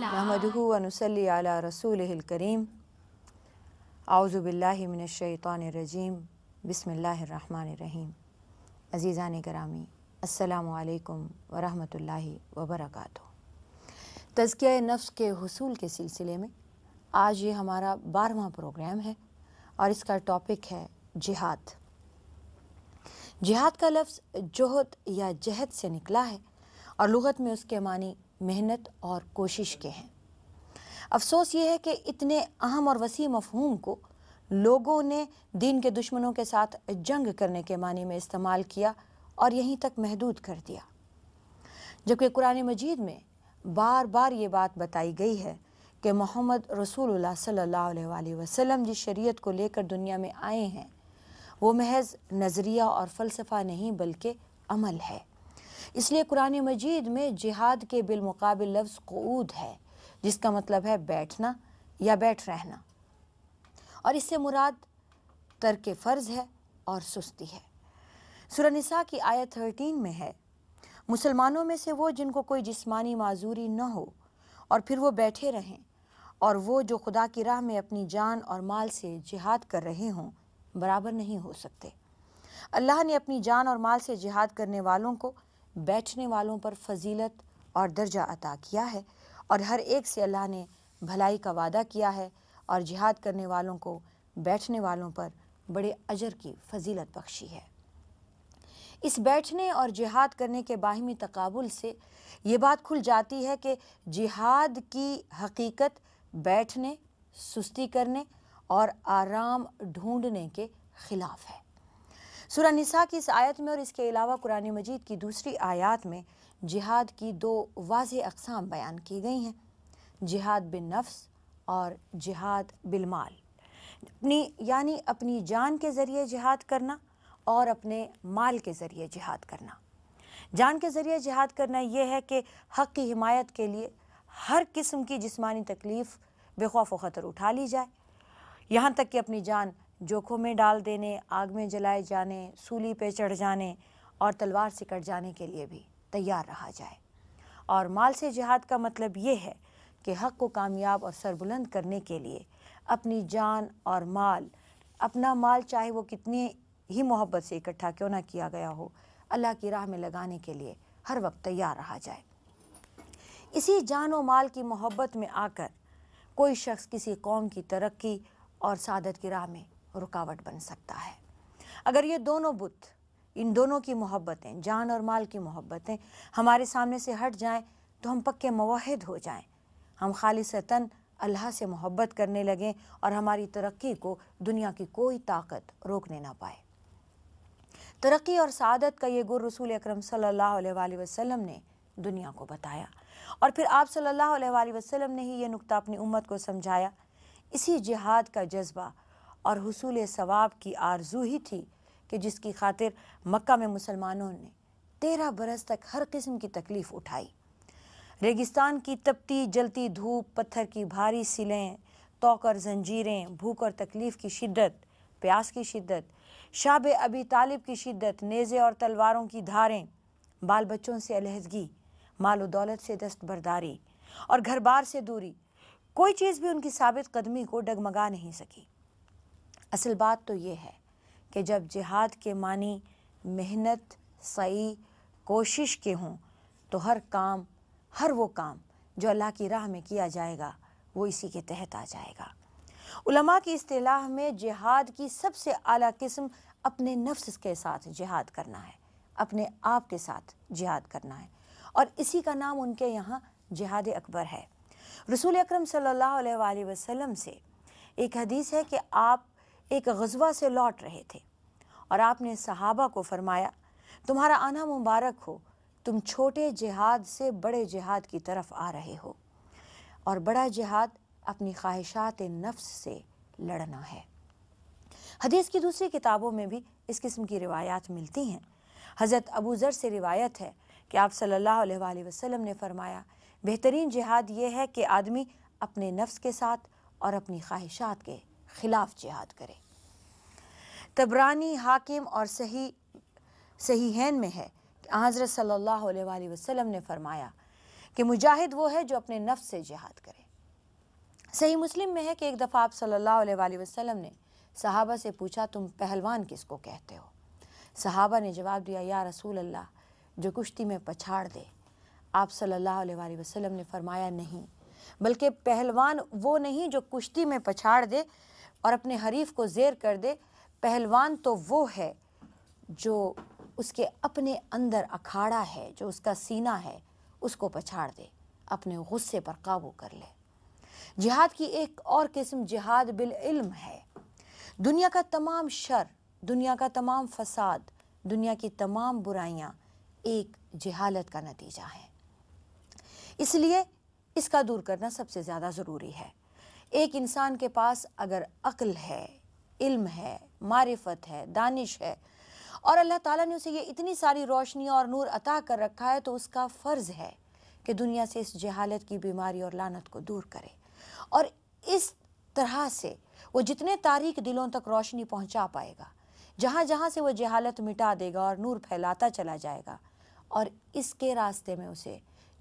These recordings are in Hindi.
नहमदहू वनसली अला रसूल करीम आउज़बिल्लिमिनशैतरजीम बसमीम अज़ीज़ान करामी असलकम वरम वबरक तज़किया नफ्स के हसूल के सिलसिले में आज ये हमारा बारवा प्रोग्राम है और इसका टॉपिक है जिहाद जिहाद का लफ्ज़ जहद या जहद से निकला है और लुत में उसके मानी मेहनत और कोशिश के हैं अफसोस ये है कि इतने अहम और वसी मफहूम को लोगों ने दीन के दुश्मनों के साथ जंग करने के मानी में इस्तेमाल किया और यहीं तक महदूद कर दिया जबकि कुरान मजीद में बार बार ये बात बताई गई है कि मोहम्मद रसूल सल्ला वसलम जिस शरीत को लेकर दुनिया में आए हैं वो महज नज़रिया और फ़लसफ़ा नहीं बल्कि अमल है इसलिए कुरान मजीद में जिहाद के बिलमकबिल लफ्ज़ कूद है जिसका मतलब है बैठना या बैठ रहना और इससे मुराद तर्क फ़र्ज़ है और सुस्ती है सुरनसा की आयत थर्टीन में है मुसलमानों में से वो जिनको कोई जिस्मानी माजूरी न हो और फिर वो बैठे रहें और वो जो खुदा की राह में अपनी जान और माल से जिहाद कर रहे हों बराबर नहीं हो सकते अल्लाह ने अपनी जान और माल से जिहाद करने वालों को बैठने वालों पर फजीलत और दर्जा अता किया है और हर एक से अल्लाह ने भलाई का वादा किया है और जिहाद करने वालों को बैठने वालों पर बड़े अजर की फजीलत बख्शी है इस बैठने और जिहाद करने के बाहमी तकबुल से ये बात खुल जाती है कि जिहाद की हकीकत बैठने सुस्ती करने और आराम ढूंढने के ख़िलाफ़ है सुरा निसा की इस आयत में और इसके अलावा कुरान मजीद की दूसरी आयात में जिहाद की दो वाज अकसाम बयान की गई हैं जिहाद बिन नफ्स और जिहाद बिलमाल अपनी यानी अपनी जान के ज़रिए जिहाद करना और अपने माल के ज़रिए जिहाद करना जान के ज़रिए जिहाद करना यह है कि हक़ की हिमायत के लिए हर किस्म की जिस्मानी तकलीफ़ बेखौफ व ख़तर उठा ली जाए यहाँ तक कि अपनी जान जोखों में डाल देने आग में जलाए जाने सूली पे चढ़ जाने और तलवार से कट जाने के लिए भी तैयार रहा जाए और माल से जिहाद का मतलब ये है कि हक़ को कामयाब और सरबुलंद करने के लिए अपनी जान और माल अपना माल चाहे वो कितनी ही मोहब्बत से इकट्ठा क्यों ना किया गया हो अल्लाह की राह में लगाने के लिए हर वक्त तैयार रहा जाए इसी जान और माल की मोहब्बत में आकर कोई शख्स किसी कौम की तरक्की और सादत की राह में रुकावट बन सकता है अगर ये दोनों बुत इन दोनों की मोहब्बतें जान और माल की मोहब्बतें हमारे सामने से हट जाएं तो हम पक्के मवाहद हो जाएं हम खालिसतन अल्लाह से मोहब्बत करने लगें और हमारी तरक्की को दुनिया की कोई ताकत रोकने ना पाए तरक्की और सदत का ये गुर रसूल अक्रम सल्ला वसम ने दुनिया को बताया और फिर आप सल्लल्लाहु अलैहि वसल्लम ने ही ये नुक्ता अपनी उम्मत को समझाया इसी जिहाद का जज्बा और हसूल सवाब की आरजू ही थी कि जिसकी खातिर मक्का में मुसलमानों ने तेरह बरस तक हर किस्म की तकलीफ़ उठाई रेगिस्तान की तपती जलती धूप पत्थर की भारी सिलें तोक और जंजीरें भूख और तकलीफ़ की शिद्दत प्यास की शिद्दत शाब अबी तालिब की शिद्दत नेज़े और तलवारों की धारें बाल बच्चों से अलहदगी माल दौलत से दस्तबरदारी और घर बार से दूरी कोई चीज़ भी उनकी साबित कदमी को डगमगा नहीं सकी असल बात तो ये है कि जब जिहाद के मानी मेहनत सही कोशिश के हों तो हर काम हर वो काम जो अल्लाह की राह में किया जाएगा वो इसी के तहत आ जाएगा उलमा की असलाह में जिहाद की सबसे आला किस्म अपने नफ्स के साथ जिहाद करना है अपने आप के साथ जिहाद करना है और इसी का नाम उनके यहाँ जिहाद अकबर है रसूल अक्रम सल्ला वसम से एक हदीस है कि आप एक गज़बा से लौट रहे थे और आपने सहाबा को फरमाया तुम्हारा आना मुबारक हो तुम छोटे जिहाद से बड़े जिहाद की तरफ आ रहे हो और बड़ा जिहाद अपनी ख्वाहिशात नफ्स से लड़ना है हदीस की दूसरी किताबों में भी इस किस्म की रिवायात मिलती हैं हज़रत अबू ज़र से रिवायत है कि आप सल्लल्लाहु अलैहि वसल्लम ने फरमाया बेहतरीन जिहाद ये है कि आदमी अपने नफ्स के साथ और अपनी ख्वाहिशात के खिलाफ जिहाद करे तबरानी हाकिम और सही सही हैन में है कि हज़रत सल्लल्लाहु अलैहि वसल्लम ने फरमाया कि मुजाहिद वो है जो अपने नफ्स से जिहाद करे सही मुस्लिम में है कि एक दफ़ा आप सल्लल्लाहु अलैहि वसल्लम ने सहाबा से पूछा तुम पहलवान किसको कहते हो सहाबा ने जवाब दिया या रसूल अल्लाह जो कुश्ती में पछाड़ दे आप सल्लल्लाहु अलैहि वसल्लम ने फरमाया नहीं बल्कि पहलवान वो नहीं जो कुश्ती में पछाड़ दे और अपने हरीफ को जेर कर दे पहलवान तो वो है जो उसके अपने अंदर अखाड़ा है जो उसका सीना है उसको पछाड़ दे अपने गुस्से पर काबू कर ले जिहाद की एक और किस्म जिहाद बिल इल्म है दुनिया का तमाम शर दुनिया का तमाम फसाद दुनिया की तमाम बुराइयाँ एक जहालत का नतीजा है इसलिए इसका दूर करना सबसे ज़्यादा ज़रूरी है एक इंसान के पास अगर अक्ल है इल्म है मारिफत है दानिश है और अल्लाह ताला ने उसे ये इतनी सारी रोशनी और नूर अता कर रखा है तो उसका फ़र्ज़ है कि दुनिया से इस जहालत की बीमारी और लानत को दूर करे और इस तरह से वो जितने तारीख दिलों तक रोशनी पहुंचा पाएगा जहाँ जहाँ से वो जहालत मिटा देगा और नूर फैलाता चला जाएगा और इसके रास्ते में उसे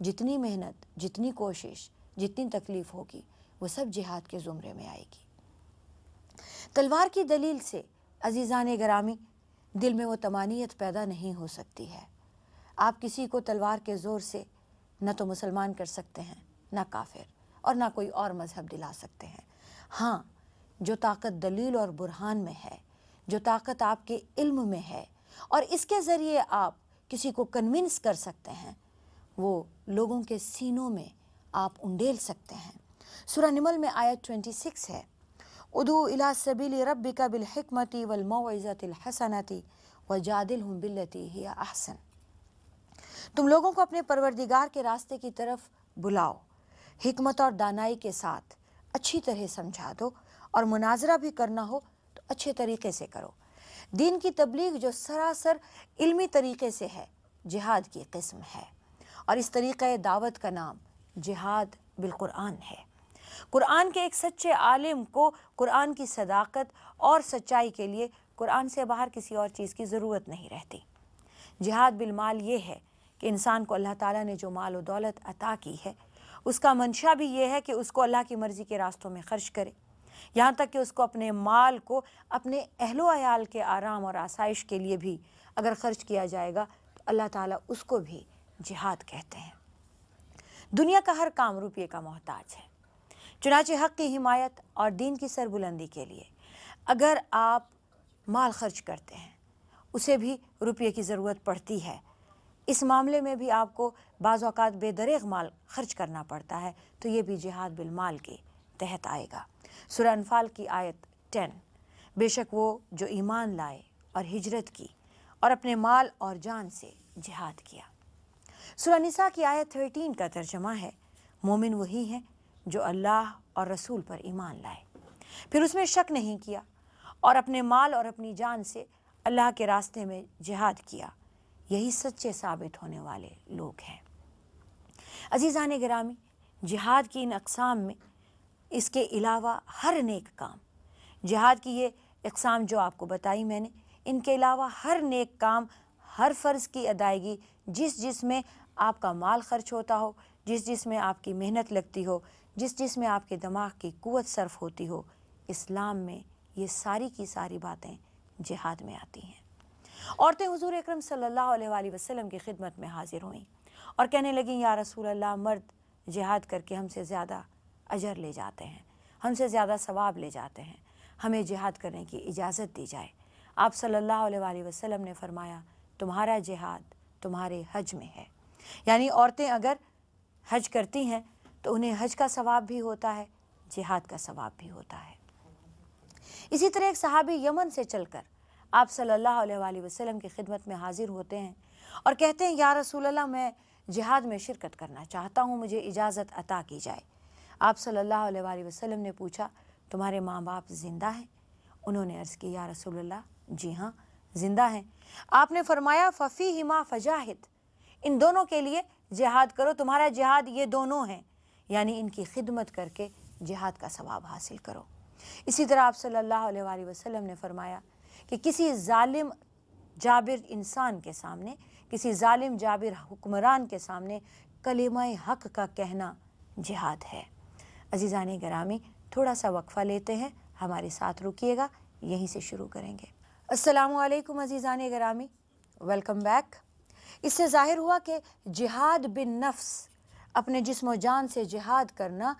जितनी मेहनत जितनी कोशिश जितनी तकलीफ़ होगी वो सब जिहाद के ज़ुमरे में आएगी तलवार की दलील से अजीज़ान ग्रामी दिल में वो तमानियत पैदा नहीं हो सकती है आप किसी को तलवार के ज़ोर से न तो मुसलमान कर सकते हैं ना काफिर और ना कोई और मज़हब दिला सकते हैं हाँ जो ताकत दलील और बुरहान में है जो ताकत आपके इल्म में है और इसके ज़रिए आप किसी को कन्विंस कर सकते हैं वो लोगों के सीनों में आप उंडेल सकते हैं सुरा निमल में आयत 26 है उदू इला सबील रब का बिलहमती वलमोज़तिलहसनती व जादिल हम बिलती ही अहसन तुम लोगों को अपने परवरदिगार के रास्ते की तरफ बुलाओ हमत और दानाई के साथ अच्छी तरह समझा दो और मुनाजरा भी करना हो तो अच्छे तरीके से करो दीन की तबलीग जो सरासर इल्मी तरीके से है जिहाद की किस्म है और इस तरीक़ दावत का नाम जिहाद बिलकुरान है कुरान के एक सच्चे आलिम को कुरान की सदाकत और सच्चाई के लिए कुरान से बाहर किसी और चीज़ की ज़रूरत नहीं रहती जिहाद बिलमाल ये है कि इंसान को अल्लाह ताला ने जो माल व दौलत अता की है उसका मंशा भी ये है कि उसको अल्लाह की मर्ज़ी के रास्तों में ख़र्च करे यहाँ तक कि उसको अपने माल को अपने अहलो आयाल के आराम और आसाइश के लिए भी अगर ख़र्च किया जाएगा तो अल्लाह ताला उसको भी जिहाद कहते हैं दुनिया का हर काम रुपये का मोहताज है चुनाचे हक़ की हिमायत और दीन की सरबुलंदी के लिए अगर आप माल खर्च करते हैं उसे भी रुपये की ज़रूरत पड़ती है इस मामले में भी आपको बाज़ात बेदरेग माल खर्च करना पड़ता है तो ये भी जिहाद बिलमाल के तहत आएगा सुरानफाल अनफाल की आयत टेन बेशक वो जो ईमान लाए और हिजरत की और अपने माल और जान से जिहाद किया सुरानिसा की आयत थर्टीन का तर्जमा है मोमिन वही हैं जो अल्लाह और रसूल पर ईमान लाए फिर उसमें शक नहीं किया और अपने माल और अपनी जान से अल्लाह के रास्ते में जिहाद किया यही सच्चे साबित होने वाले लोग हैं अजीज़ान ग्रामी जिहाद की इन अकसाम में इसके अलावा हर नेक काम जिहाद की ये इकसाम जो आपको बताई मैंने इनके अलावा हर नेक काम हर फ़र्ज़ की अदायगी जिस जिस में आपका माल खर्च होता हो जिस जिस में आपकी मेहनत लगती हो जिस जिसमें आपके दिमाग की कुत सर्फ होती हो इस्लाम में ये सारी की सारी बातें जिहाद में आती हैं औरतें हजूर अक्रम सल्लल्लाहु वसल्लम की खिदमत में हाजिर हुई और कहने लगी या रसूल अल्लाह मर्द जिहाद करके हमसे ज़्यादा अजर ले जाते हैं हमसे ज़्यादा सवाब ले जाते हैं हमें जिहाद करने की इजाज़त दी जाए आप सल्लल्लाहु अलैहि वसल्लम ने फरमाया तुम्हारा जिहाद तुम्हारे हज में है यानी औरतें अगर हज करती हैं तो उन्हें हज का सवाब भी होता है जिहाद का सवाब भी होता है इसी तरह एक सहाबी यमन से चलकर आप सल्लल्लाहु अलैहि वसल्लम की खिदमत में हाजिर होते हैं और कहते हैं या रसूल अल्लाह मैं जिहाद में शिरकत करना चाहता हूँ मुझे इजाज़त अता की जाए आप सल्लल्लाहु अलैहि वसल्लम ने पूछा तुम्हारे माँ बाप ज़िंदा हैं उन्होंने अर्ज़ की या रसूल जी हाँ ज़िंदा हैं आपने फरमाया फ़फ़ी हिमा फ़जाहिद इन दोनों के लिए जिहाद करो तुम्हारा जिहाद ये दोनों हैं यानी इनकी खिदमत करके जिहाद का सवाब हासिल करो इसी तरह आप सल्लल्लाहु अलैहि वसल्लम ने फरमाया कि किसी ालिम जाबिर इंसान के सामने किसी ालिम जाबिर हुक्मरान के सामने कलेमा हक का कहना जिहाद है अजीज़ान गरामी थोड़ा सा वक्फ़ा लेते हैं हमारे साथ रुकिएगा यहीं से शुरू करेंगे असलम अजीज़ान गरामी वेलकम बैक इससे ज़ाहिर हुआ कि जिहाद बिन नफ्स अपने जिसम जान से जिहाद करना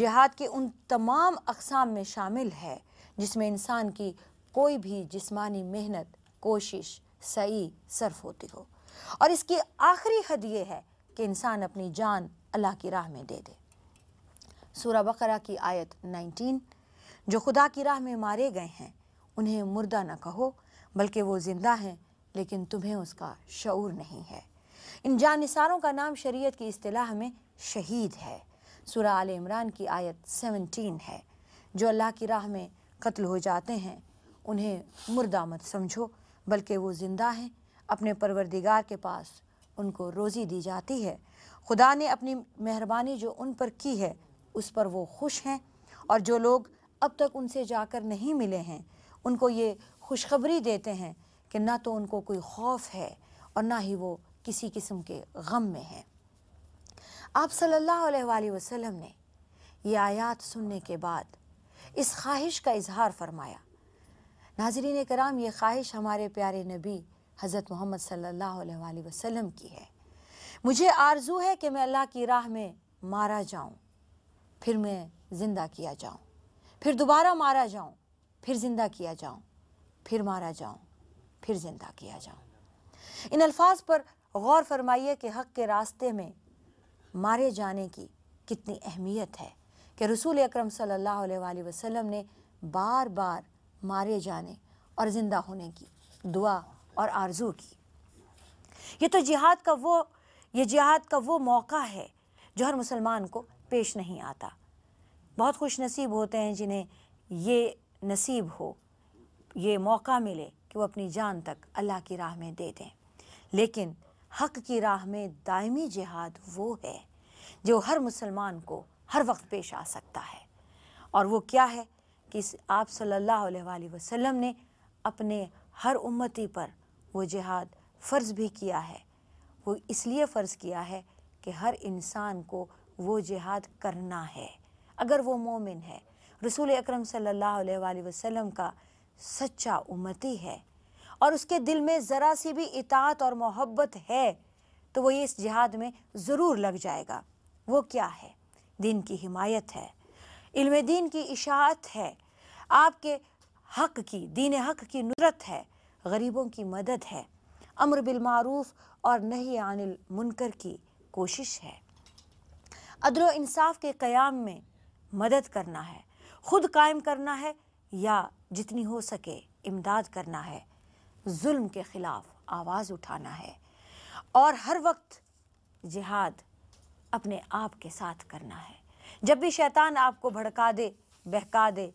जिहाद के उन तमाम अकसाम में शामिल है जिसमें इंसान की कोई भी जिस्मानी मेहनत कोशिश सही सर्फ होती हो और इसकी आखिरी हद ये है कि इंसान अपनी जान अल्लाह की राह में दे दे सूरा बकरा की आयत 19 जो खुदा की राह में मारे गए हैं उन्हें मुर्दा न कहो बल्कि वो ज़िंदा हैं लेकिन तुम्हें उसका शूर नहीं है इन जानसारों का नाम शरीयत की अतलाह में शहीद है सुरा आल इमरान की आयत सेवनटीन है जो अल्लाह की राह में कत्ल हो जाते हैं उन्हें मुर्दा मत समझो बल्कि वो ज़िंदा हैं अपने परवरदिगार के पास उनको रोज़ी दी जाती है खुदा ने अपनी मेहरबानी जो उन पर की है उस पर वो खुश हैं और जो लोग अब तक उनसे जाकर नहीं मिले हैं उनको ये खुशखबरी देते हैं कि ना तो उनको कोई खौफ है और ना ही वो किसी किस्म के गम में हैं आप सल्लल्लाहु अलैहि वसल्लम ने ये आयत सुनने के बाद इस ख्वाहिश का इजहार फरमाया नाजरीन कराम ये ख्वाहिश हमारे प्यारे नबी हज़रत मोहम्मद सल्लल्लाहु अलैहि वसल्लम की है मुझे आरजू है कि मैं अल्लाह की राह में मारा जाऊँ फिर मैं ज़िंदा किया जाऊँ फिर दोबारा मारा जाऊँ फिर ज़िंदा किया जाऊँ फिर मारा जाऊँ फिर ज़िंदा किया जाऊँ इन अल्फाज पर गौर फरमाइए कि हक़ के रास्ते में मारे जाने की कितनी अहमियत है कि रसूल अक्रम सल्लल्लाहु वसल्लम ने बार बार मारे जाने और ज़िंदा होने की दुआ और आरजू की ये तो जिहाद का वो ये जिहाद का वो मौका है जो हर मुसलमान को पेश नहीं आता बहुत खुश नसीब होते हैं जिन्हें ये नसीब हो ये मौका मिले कि वो अपनी जान तक अल्लाह की राह में दे दें लेकिन हक की राह में दायमी जिहाद वो है जो हर मुसलमान को हर वक्त पेश आ सकता है और वो क्या है कि आप सल्लल्लाहु अलैहि वसल्लम ने अपने हर उम्मती पर वो जिहाद फ़र्ज़ भी किया है वो इसलिए फ़र्ज़ किया है कि हर इंसान को वो जिहाद करना है अगर वो मोमिन है रसूल अकरम सल्लल्लाहु अलैहि वसल्लम का सच्चा उम्मती है और उसके दिल में ज़रा सी भी इतात और मोहब्बत है तो वो ये इस जिहाद में ज़रूर लग जाएगा वो क्या है दिन की हिमायत है इल्म दीन की इशात है आपके हक की दीन हक की नुरत है गरीबों की मदद है अमर बिलमारूफ और नहीं आनिल मुनकर की कोशिश है अदर इंसाफ के क़याम में मदद करना है ख़ुद कायम करना है या जितनी हो सके इमदाद करना है जुल्म के ख़िलाफ़ आवाज़ उठाना है और हर वक्त जिहाद अपने आप के साथ करना है जब भी शैतान आपको भड़का दे बहका दे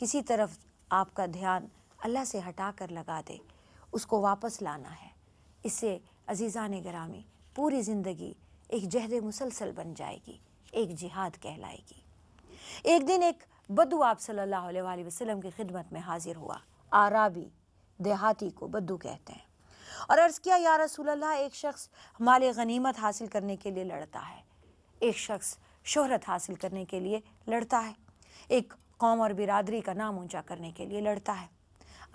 किसी तरफ आपका ध्यान अल्लाह से हटा कर लगा दे उसको वापस लाना है इससे अजीज़ा ने ग्रामी पूरी ज़िंदगी एक जहद मुसलसल बन जाएगी एक जिहाद कहलाएगी एक दिन एक बदू आप सल्लल्लाहु अलैहि वसल्लम की खिदमत में हाजिर हुआ आराबी देहाती को बद्दू कहते हैं और अर्ज़ किया या रसूल अल्लाह एक शख्स माल गनीमत हासिल करने के लिए लड़ता है एक शख्स शोहरत हासिल करने के लिए लड़ता है एक कौम और बिरादरी का नाम ऊंचा करने के लिए लड़ता है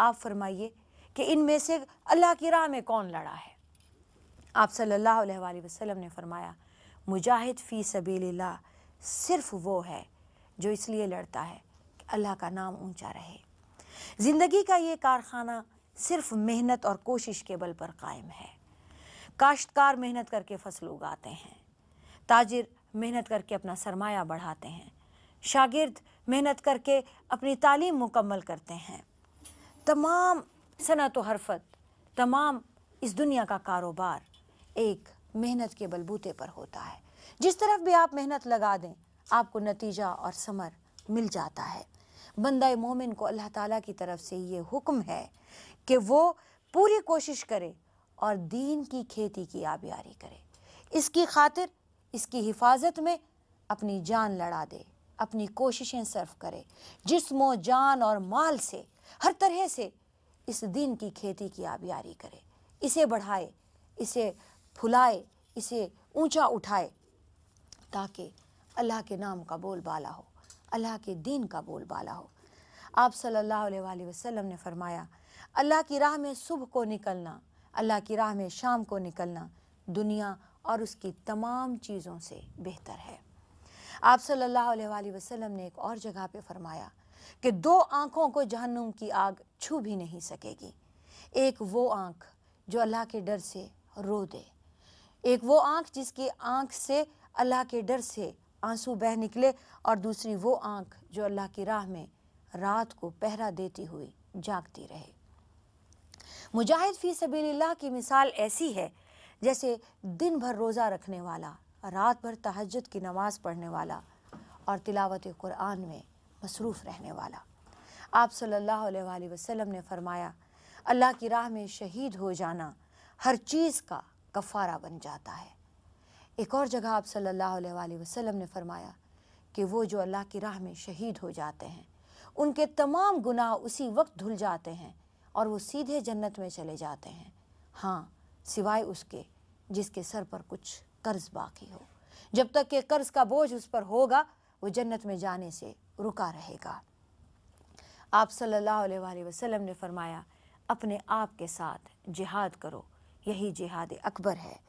आप फरमाइए कि इनमें से अल्लाह की राह में कौन लड़ा है आप सल्लल्लाहु अलैहि वसल्लम ने फरमाया मुजाहिद फ़ी सबीला सिर्फ वो है जो इसलिए लड़ता है कि अल्लाह का नाम ऊंचा रहे ज़िंदगी का ये कारखाना सिर्फ मेहनत और कोशिश के बल पर कायम है काश्तकार मेहनत करके फसल उगाते हैं ताजिर मेहनत करके अपना सरमाया बढ़ाते हैं शागिर्द मेहनत करके अपनी तालीम मुकम्मल करते हैं तमाम सनत हरफत तमाम इस दुनिया का कारोबार एक मेहनत के बलबूते पर होता है जिस तरफ भी आप मेहनत लगा दें आपको नतीजा और समर मिल जाता है बंदा मोमिन को अल्लाह ताला की तरफ से ये हुक्म है कि वो पूरी कोशिश करे और दीन की खेती की आबियारी करे इसकी खातिर इसकी हिफाजत में अपनी जान लड़ा दे अपनी कोशिशें सर्फ करे जिसमो जान और माल से हर तरह से इस दिन की खेती की आबियारी करे इसे बढ़ाए इसे फुलाए इसे ऊंचा उठाए ताकि अल्लाह के नाम का बोलबाला हो अल्लाह के दीन का बोलबाला हो आप सल्लल्लाहु अलैहि वसल्लम ने फरमाया अल्लाह की राह में सुबह को निकलना अल्लाह की राह में शाम को निकलना दुनिया और उसकी तमाम चीज़ों से बेहतर है आप सल्लल्लाहु अलैहि वसल्लम ने एक और जगह पे फरमाया कि दो आँखों को जहन्नुम की आग छू भी नहीं सकेगी एक वो आँख जो अल्लाह के डर से रो दे एक वो आँख जिसकी आँख से अल्लाह के डर से आंसू बह निकले और दूसरी वो आंख जो अल्लाह की राह में रात को पहरा देती हुई जागती रहे मुजाहिद फ़ी सबील्ला की मिसाल ऐसी है जैसे दिन भर रोज़ा रखने वाला रात भर तहजद की नमाज़ पढ़ने वाला और तिलावत कुरान में मसरूफ़ रहने वाला आप सल्लल्लाहु अलैहि वसल्लम ने फरमाया अल्लाह की राह में शहीद हो जाना हर चीज़ का कफ़ारा बन जाता है एक और जगह आप सल्लल्लाहु अलैहि वसल्लम ने फरमाया कि वो जो अल्लाह की राह में शहीद हो जाते हैं उनके तमाम गुनाह उसी वक्त धुल जाते हैं और वो सीधे जन्नत में चले जाते हैं हाँ सिवाय उसके जिसके सर पर कुछ कर्ज़ बाकी हो जब तक के कर्ज़ का बोझ उस पर होगा वो जन्नत में जाने से रुका रहेगा आप सल्लल्लाहु अलैहि वसल्लम ने फरमाया अपने आप के साथ जिहाद करो यही जिहाद अकबर है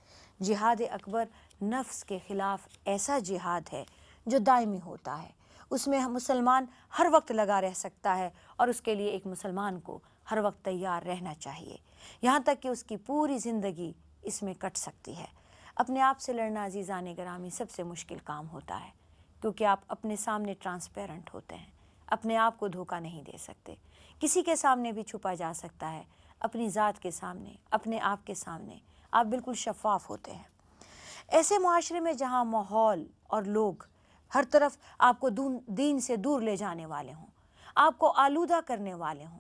जिहाद अकबर नफ्स के ख़िलाफ़ ऐसा जिहाद है जो दायमी होता है उसमें हम मुसलमान हर वक्त लगा रह सकता है और उसके लिए एक मुसलमान को हर वक्त तैयार रहना चाहिए यहाँ तक कि उसकी पूरी ज़िंदगी इसमें कट सकती है अपने आप से लड़ना अजीज़ान ग्रामी सबसे मुश्किल काम होता है क्योंकि आप अपने सामने ट्रांसपेरेंट होते हैं अपने आप को धोखा नहीं दे सकते किसी के सामने भी छुपा जा सकता है अपनी ज़ात के सामने अपने आप के सामने आप बिल्कुल शफाफ होते हैं ऐसे माशरे में जहाँ माहौल और लोग हर तरफ आपको दीन से दूर ले जाने वाले हों आपको आलूदा करने वाले हों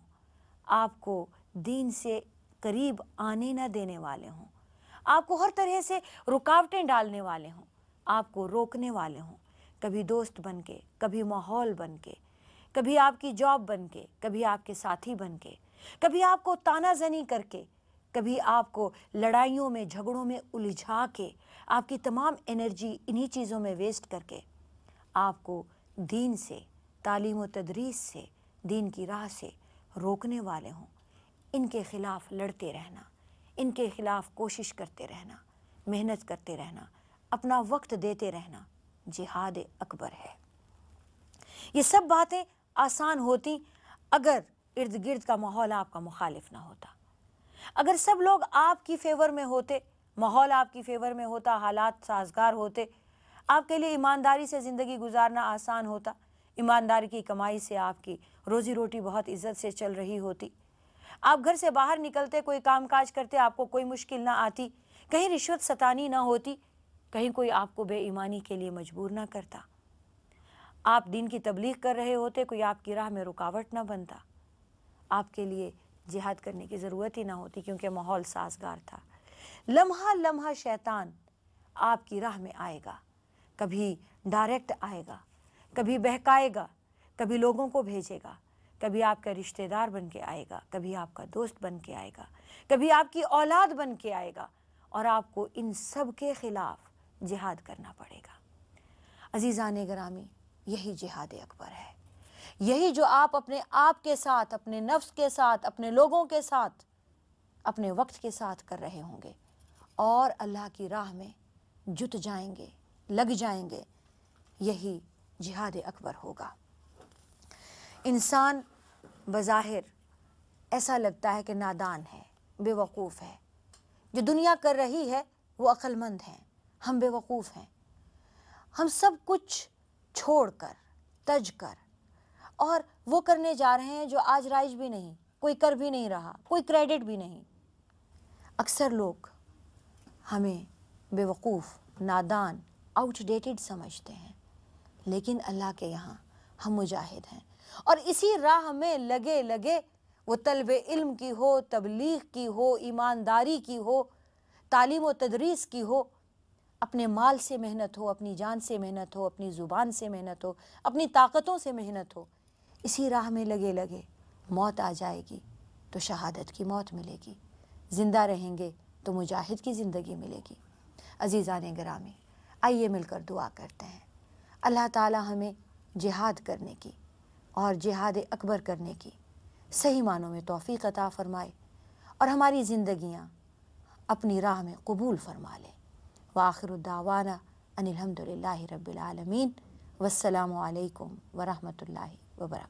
आपको दीन से करीब आने न देने वाले हों आपको हर तरह से रुकावटें डालने वाले हों आपको रोकने वाले हों कभी दोस्त बन के कभी माहौल बन के कभी आपकी जॉब बन के कभी आपके साथी बन के कभी आपको तानाजनी करके कभी आपको लड़ाइयों में झगड़ों में उलझा के आपकी तमाम एनर्जी इन्हीं चीज़ों में वेस्ट करके आपको दीन से तालीम तदरीस से दीन की राह से रोकने वाले हों इनके ख़िलाफ़ लड़ते रहना इनके ख़िलाफ़ कोशिश करते रहना मेहनत करते रहना अपना वक्त देते रहना जिहाद अकबर है ये सब बातें आसान होती अगर इर्द गिर्द का माहौल आपका मुखालिफ ना होता अगर सब लोग आपकी फेवर में होते माहौल आपकी फेवर में होता हालात साजगार होते आपके लिए ईमानदारी से ज़िंदगी गुजारना आसान होता ईमानदारी की कमाई से आपकी रोज़ी रोटी बहुत इज्जत से चल रही होती आप घर से बाहर निकलते कोई काम काज करते आपको कोई मुश्किल ना आती कहीं रिश्वत सतानी ना होती कहीं कोई आपको बेईमानी के लिए मजबूर ना करता आप दिन की तबलीग कर रहे होते कोई आपकी राह में रुकावट ना बनता आपके लिए जिहाद करने की ज़रूरत ही ना होती क्योंकि माहौल साजगार था लम्हा लम्हा शैतान आपकी राह में आएगा कभी डायरेक्ट आएगा कभी बहकाएगा कभी लोगों को भेजेगा कभी आपका रिश्तेदार बन के आएगा कभी आपका दोस्त बन के आएगा कभी आपकी औलाद बन के आएगा और आपको इन सब के ख़िलाफ़ जिहाद करना पड़ेगा अजीज़ा ग्रामी यही जिहाद अकबर है यही जो आप अपने आप के साथ अपने नफ्स के साथ अपने लोगों के साथ अपने वक्त के साथ कर रहे होंगे और अल्लाह की राह में जुट जाएंगे लग जाएंगे यही जिहाद अकबर होगा इंसान बज़ाहिर ऐसा लगता है कि नादान है बेवकूफ़ है जो दुनिया कर रही है वो अक्लमंद हैं हम बेवकूफ़ हैं हम सब कुछ छोड़ कर तज कर और वो करने जा रहे हैं जो आज राइज भी नहीं कोई कर भी नहीं रहा कोई क्रेडिट भी नहीं अक्सर लोग हमें बेवकूफ़ नादान आउटडेटेड समझते हैं लेकिन अल्लाह के यहाँ हम मुजाहिद हैं और इसी राह में लगे लगे वो तलब इल्म की हो तबलीग की हो ईमानदारी की हो तालीम व तदरीस की हो अपने माल से मेहनत हो अपनी जान से मेहनत हो अपनी ज़ुबान से मेहनत हो अपनी ताकतों से मेहनत हो इसी राह में लगे लगे मौत आ जाएगी तो शहादत की मौत मिलेगी ज़िंदा रहेंगे तो मुजाहिद की ज़िंदगी मिलेगी ने ग्रामी आइए मिलकर दुआ करते हैं अल्लाह ताला हमें जिहाद करने की और जिहाद अकबर करने की सही मानों में तोफ़ी अता फ़रमाए और हमारी ज़िंदियाँ अपनी राह में कबूल फरमा लें वाखिरदावाना अनिलहमदिल्ल रबालमीन वालकम वरहमल वर्क